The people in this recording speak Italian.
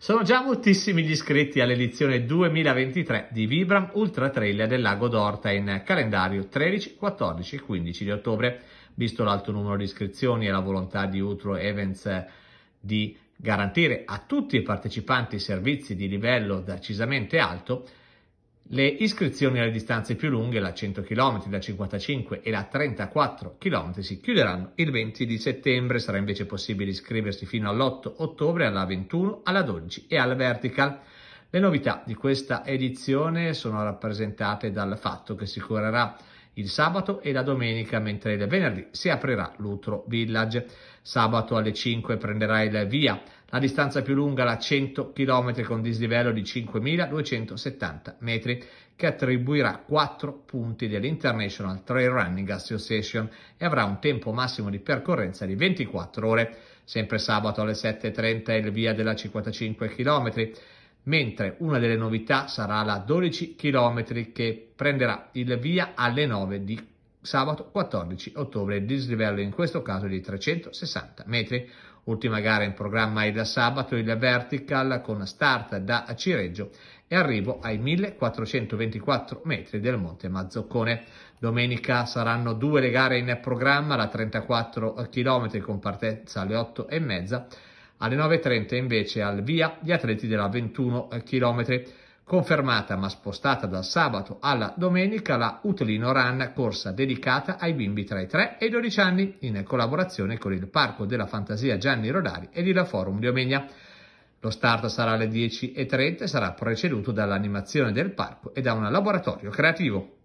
Sono già moltissimi gli iscritti all'edizione 2023 di Vibram Ultra Trail del Lago d'Orta in calendario 13, 14 e 15 di ottobre. Visto l'alto numero di iscrizioni e la volontà di Utro Events di garantire a tutti i partecipanti servizi di livello decisamente alto, le iscrizioni alle distanze più lunghe, la 100 km, la 55 e la 34 km, si chiuderanno il 20 di settembre. Sarà invece possibile iscriversi fino all'8 ottobre alla 21, alla 12 e alla Vertical. Le novità di questa edizione sono rappresentate dal fatto che si correrà il sabato e la domenica, mentre il venerdì si aprirà l'Utro Village. Sabato alle 5 prenderà il via la distanza più lunga, la 100 km con dislivello di 5.270 metri, che attribuirà 4 punti dell'International Trail Running Association e avrà un tempo massimo di percorrenza di 24 ore. Sempre sabato alle 7.30 il via della 55 km mentre una delle novità sarà la 12 km che prenderà il via alle 9 di sabato 14 ottobre, dislivello in questo caso di 360 metri. Ultima gara in programma è da sabato il vertical con start da Cireggio e arrivo ai 1424 metri del Monte Mazzoccone. Domenica saranno due le gare in programma, la 34 km con partenza alle 8 e mezza alle 9.30 invece al via gli atleti della 21 km. Confermata ma spostata dal sabato alla domenica la Utlino Run, corsa dedicata ai bimbi tra i 3 e i 12 anni, in collaborazione con il Parco della Fantasia Gianni Rodari e l'Ila Forum di Omegna. Lo start sarà alle 10.30 e sarà preceduto dall'animazione del parco e da un laboratorio creativo.